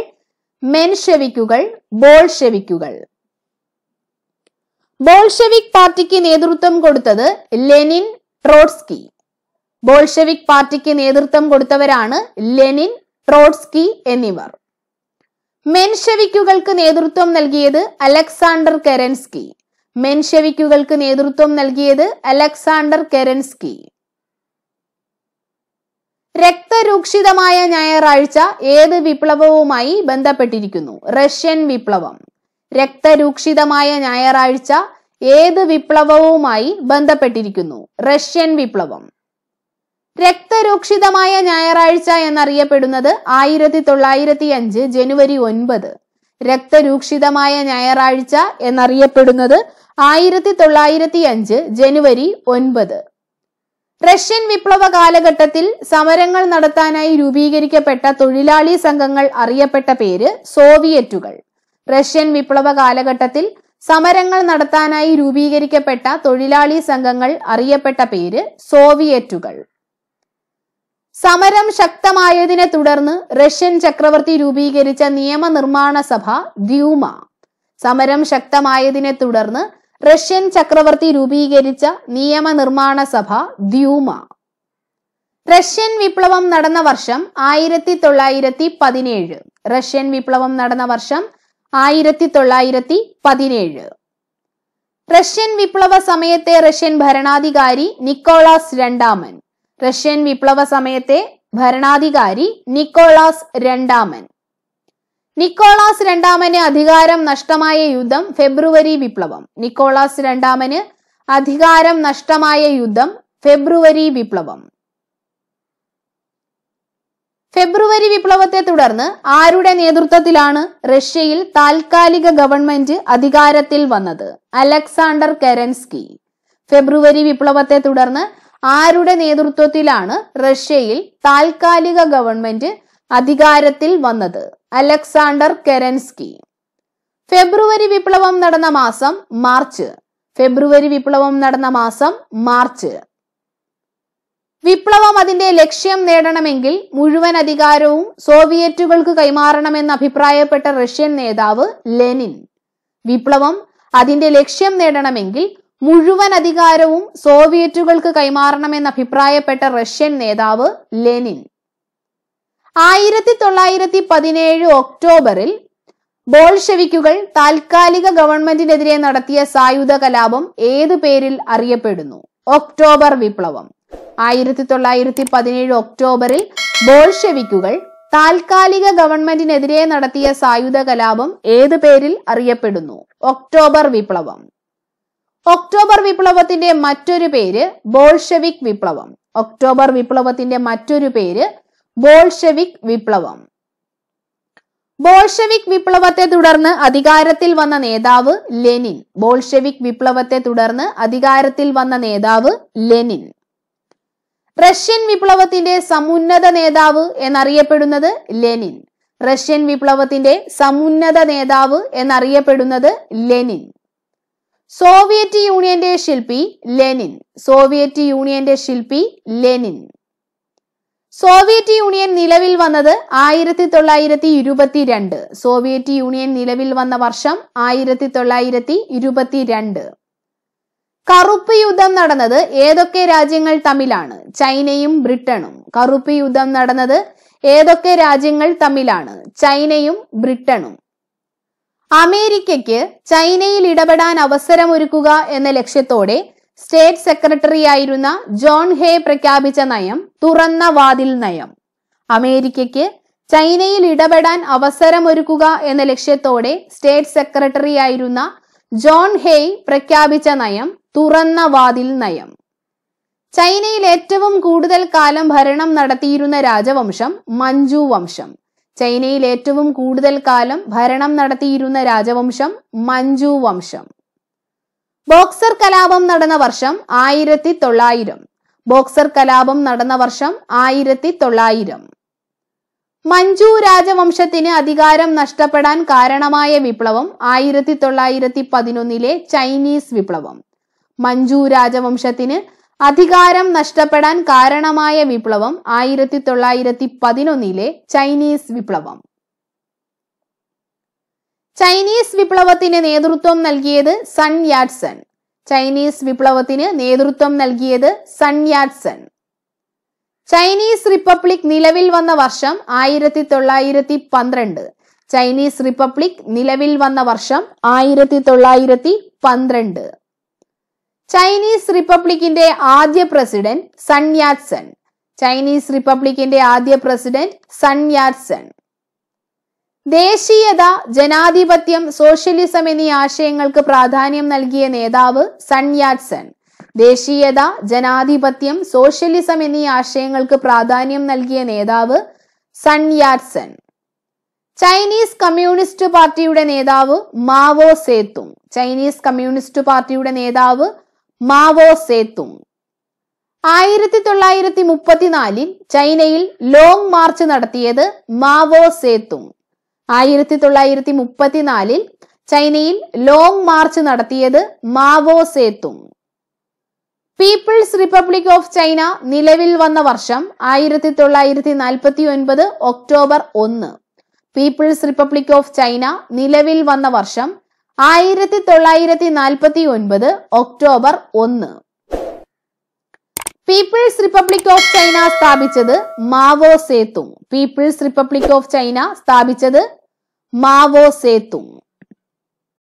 മെൻഷെവിക്കുകൾ ബോൾഷെവിക്കുകൾ ബോൾഷെവിക് പാർട്ടിക്ക് നേതൃത്വം കൊടുത്തത് ലെനിൻ ട്രോട്സ്കി ബോൾഷെവിക് പാർട്ടിക്ക് നേതൃത്വം കൊടുത്തവരാണ് ലെനിൻ ട്രോട്സ്കി എന്നിവർ മെൻഷെവിക്കുകൾക്ക് നേതൃത്വം നൽകിയത് അലക്സാണ്ടർ കെരൻസ്കി മെൻഷെവിക്കുകൾക്ക് നേതൃത്വം നൽകിയത് അലക്സാണ്ടർ കെരൻസ്കി രക്തരൂക്ഷിതമായ ഞായറാഴ്ച ഏത് വിപ്ലവവുമായി ബന്ധപ്പെട്ടിരിക്കുന്നു റഷ്യൻ വിപ്ലവം രക്തരൂക്ഷിതമായ ഞായറാഴ്ച ഏത് വിപ്ലവവുമായി ബന്ധപ്പെട്ടിരിക്കുന്നു റഷ്യൻ വിപ്ലവം രക്തരൂക്ഷിതമായ ഞായറാഴ്ച എന്നറിയപ്പെടുന്നത് ആയിരത്തി തൊള്ളായിരത്തി അഞ്ച് ജനുവരി ഒൻപത് രക്തരൂക്ഷിതമായ ഞായറാഴ്ച എന്നറിയപ്പെടുന്നത് ആയിരത്തി തൊള്ളായിരത്തി അഞ്ച് ജനുവരി ഒൻപത് റഷ്യൻ വിപ്ലവ കാലഘട്ടത്തിൽ സമരങ്ങൾ നടത്താനായി രൂപീകരിക്കപ്പെട്ട തൊഴിലാളി സംഘങ്ങൾ അറിയപ്പെട്ട പേര് സോവിയറ്റുകൾ റഷ്യൻ വിപ്ലവ കാലഘട്ടത്തിൽ സമരങ്ങൾ നടത്താനായി രൂപീകരിക്കപ്പെട്ട തൊഴിലാളി സംഘങ്ങൾ അറിയപ്പെട്ട പേര് സോവിയറ്റുകൾ സമരം ശക്തമായതിനെ തുടർന്ന് റഷ്യൻ ചക്രവർത്തി രൂപീകരിച്ച നിയമനിർമ്മാണ സഭ ദ്യൂമ സമരം ശക്തമായതിനെ തുടർന്ന് റഷ്യൻ ചക്രവർത്തി രൂപീകരിച്ച നിയമനിർമ്മാണ സഭ ദ്യൂമ റഷ്യൻ വിപ്ലവം നടന്ന വർഷം ആയിരത്തി തൊള്ളായിരത്തി പതിനേഴ് റഷ്യൻ വിപ്ലവം നടന്ന വർഷം ആയിരത്തി തൊള്ളായിരത്തി പതിനേഴ് റഷ്യൻ വിപ്ലവ സമയത്തെ റഷ്യൻ ഭരണാധികാരി നിക്കോളാസ് രണ്ടാമൻ റഷ്യൻ വിപ്ലവ സമയത്തെ ഭരണാധികാരി നിക്കോളാസ് രണ്ടാമൻ നിക്കോളാസ് രണ്ടാമന് അധികാരം നഷ്ടമായ യുദ്ധം ഫെബ്രുവരി വിപ്ലവം നിക്കോളാസ് രണ്ടാമന് അധികാരം നഷ്ടമായ യുദ്ധം ഫെബ്രുവരി വിപ്ലവം ഫെബ്രുവരി വിപ്ലവത്തെ തുടർന്ന് ആരുടെ നേതൃത്വത്തിലാണ് റഷ്യയിൽ താൽക്കാലിക ഗവൺമെന്റ് അധികാരത്തിൽ വന്നത് അലക്സാണ്ടർ കെരൻസ്കി ഫെബ്രുവരി വിപ്ലവത്തെ തുടർന്ന് ആരുടെ നേതൃത്വത്തിലാണ് റഷ്യയിൽ താൽക്കാലിക ഗവൺമെന്റ് അധികാരത്തിൽ വന്നത് അലക്സാണ്ടർ കെരൻസ്കി ഫെബ്രുവരി വിപ്ലവം നടന്ന മാസം മാർച്ച് ഫെബ്രുവരി വിപ്ലവം നടന്ന മാസം മാർച്ച് വിപ്ലവം അതിന്റെ ലക്ഷ്യം നേടണമെങ്കിൽ മുഴുവൻ അധികാരവും സോവിയറ്റുകൾക്ക് കൈമാറണമെന്ന് അഭിപ്രായപ്പെട്ട റഷ്യൻ നേതാവ് ലെനിൻ വിപ്ലവം അതിന്റെ ലക്ഷ്യം നേടണമെങ്കിൽ മുഴുവൻ അധികാരവും സോവിയറ്റുകൾക്ക് കൈമാറണമെന്ന് അഭിപ്രായപ്പെട്ട റഷ്യൻ നേതാവ് ലെനിൻ ആയിരത്തി തൊള്ളായിരത്തി പതിനേഴ് ഒക്ടോബറിൽ ബോൾഷെവിക്കുകൾ താൽക്കാലിക ഗവൺമെന്റിനെതിരെ നടത്തിയ സായുധ കലാപം ഏതു പേരിൽ അറിയപ്പെടുന്നു ഒക്ടോബർ വിപ്ലവം ആയിരത്തി തൊള്ളായിരത്തി പതിനേഴ് ഒക്ടോബറിൽ ബോൾഷെവിക്കുകൾ താൽക്കാലിക ഗവൺമെന്റിനെതിരെ നടത്തിയ സായുധ കലാപം ഏത് പേരിൽ അറിയപ്പെടുന്നു ഒക്ടോബർ വിപ്ലവം ഒക്ടോബർ വിപ്ലവത്തിന്റെ മറ്റൊരു പേര് ബോൾഷെവിക് വിപ്ലവം ഒക്ടോബർ വിപ്ലവത്തിന്റെ മറ്റൊരു പേര് ബോൾഷെവിക് വിപ്ലവം ബോൾഷെവിക് വിപ്ലവത്തെ തുടർന്ന് അധികാരത്തിൽ വന്ന നേതാവ് ലെനിൻ ബോൾഷെവിക് വിപ്ലവത്തെ തുടർന്ന് അധികാരത്തിൽ വന്ന നേതാവ് ലെനിൻ റഷ്യൻ വിപ്ലവത്തിന്റെ സമുന്നത നേതാവ് എന്നറിയപ്പെടുന്നത് ലെനിൻ റഷ്യൻ വിപ്ലവത്തിന്റെ സമുന്നത നേതാവ് എന്നറിയപ്പെടുന്നത് ലെനിൻ സോവിയറ്റ് യൂണിയന്റെ ശില്പി ലെനിൻ സോവിയറ്റ് യൂണിയന്റെ ശില്പി ലെനിൻ സോവിയറ്റ് യൂണിയൻ നിലവിൽ വന്നത് ആയിരത്തി തൊള്ളായിരത്തി ഇരുപത്തിരണ്ട് സോവിയറ്റ് യൂണിയൻ നിലവിൽ വന്ന വർഷം ആയിരത്തി തൊള്ളായിരത്തി ഇരുപത്തിരണ്ട് കറുപ്പ് യുദ്ധം നടന്നത് ഏതൊക്കെ രാജ്യങ്ങൾ തമ്മിലാണ് ചൈനയും ബ്രിട്ടനും കറുപ്പ് യുദ്ധം നടന്നത് ഏതൊക്കെ രാജ്യങ്ങൾ തമ്മിലാണ് ചൈനയും ബ്രിട്ടനും അമേരിക്കയ്ക്ക് ചൈനയിൽ ഇടപെടാൻ അവസരമൊരുക്കുക എന്ന ലക്ഷ്യത്തോടെ സ്റ്റേറ്റ് സെക്രട്ടറി ആയിരുന്ന ജോൺ ഹേ പ്രഖ്യാപിച്ച നയം തുറന്ന വാതിൽ നയം അമേരിക്കയ്ക്ക് ചൈനയിൽ ഇടപെടാൻ അവസരമൊരുക്കുക എന്ന ലക്ഷ്യത്തോടെ സ്റ്റേറ്റ് സെക്രട്ടറി ആയിരുന്ന ജോൺ ഹെയ് പ്രഖ്യാപിച്ച നയം തുറന്ന വാതിൽ നയം ചൈനയിൽ ഏറ്റവും കൂടുതൽ കാലം ഭരണം നടത്തിയിരുന്ന രാജവംശം മഞ്ജു വംശം ചൈനയിൽ ഏറ്റവും കൂടുതൽ കാലം ഭരണം നടത്തിയിരുന്ന രാജവംശം മഞ്ജു വംശം ബോക്സർ കലാപം നടന്ന വർഷം ആയിരത്തി തൊള്ളായിരം ബോക്സർ കലാപം നടന്ന വർഷം ആയിരത്തി തൊള്ളായിരം മഞ്ജു രാജവംശത്തിന് അധികാരം നഷ്ടപ്പെടാൻ കാരണമായ വിപ്ലവം ആയിരത്തി തൊള്ളായിരത്തി പതിനൊന്നിലെ ചൈനീസ് വിപ്ലവം മഞ്ജു രാജവംശത്തിന് അധികാരം നഷ്ടപ്പെടാൻ കാരണമായ വിപ്ലവം ആയിരത്തി തൊള്ളായിരത്തി പതിനൊന്നിലെ ചൈനീസ് വിപ്ലവം ചൈനീസ് വിപ്ലവത്തിന് നേതൃത്വം നൽകിയത് സൺ യാറ്റ്സൺ ചൈനീസ് വിപ്ലവത്തിന് നേതൃത്വം നൽകിയത് സൺ യാറ്റ്സൺ ചൈനീസ് റിപ്പബ്ലിക് നിലവിൽ വന്ന വർഷം ആയിരത്തി തൊള്ളായിരത്തി പന്ത്രണ്ട് ചൈനീസ് റിപ്പബ്ലിക് നിലവിൽ വന്ന വർഷം ആയിരത്തി തൊള്ളായിരത്തി പന്ത്രണ്ട് ചൈനീസ് റിപ്പബ്ലിക്കിന്റെ ആദ്യ പ്രസിഡന്റ് സൺ യാത്സൺ ചൈനീസ് റിപ്പബ്ലിക്കിന്റെ ആദ്യ പ്രസിഡന്റ് സൺ യാത്സൺ ദേശീയത ജനാധിപത്യം സോഷ്യലിസം എന്നീ ആശയങ്ങൾക്ക് പ്രാധാന്യം നൽകിയ നേതാവ് സൺ യാത്സൺ ദേശീയത ജനാധിപത്യം സോഷ്യലിസം എന്നീ ആശയങ്ങൾക്ക് പ്രാധാന്യം നൽകിയ നേതാവ് സൺ യാറ്റ്സൺ ചൈനീസ് കമ്മ്യൂണിസ്റ്റ് പാർട്ടിയുടെ നേതാവ് മാവോ സേത്തും ചൈനീസ് കമ്മ്യൂണിസ്റ്റ് പാർട്ടിയുടെ നേതാവ് മാവോ സേത്തും ആയിരത്തി തൊള്ളായിരത്തി മുപ്പത്തിനാലിൽ ചൈനയിൽ ലോങ് മാർച്ച് നടത്തിയത് മാവോ സേത്തും ആയിരത്തി തൊള്ളായിരത്തി മുപ്പത്തിനാലിൽ ചൈനയിൽ ലോങ് മാർച്ച് നടത്തിയത് മാവോ സേത്തും പീപ്പിൾസ് റിപ്പബ്ലിക് ഓഫ് ചൈന നിലവിൽ വന്ന വർഷം ആയിരത്തി തൊള്ളായിരത്തി നാൽപ്പത്തി ഒൻപത് ഒക്ടോബർ ഒന്ന് പീപ്പിൾസ് റിപ്പബ്ലിക് ഓഫ് ചൈന നിലവിൽ വന്ന വർഷം ആയിരത്തി തൊള്ളായിരത്തി നാൽപ്പത്തി ഒൻപത് ഒക്ടോബർ ഒന്ന് പീപ്പിൾസ് റിപ്പബ്ലിക് ഓഫ് ചൈന സ്ഥാപിച്ചത് Mao Zedong People's Republic of China സ്ഥാപിച്ചത് മാവോ സേത്തു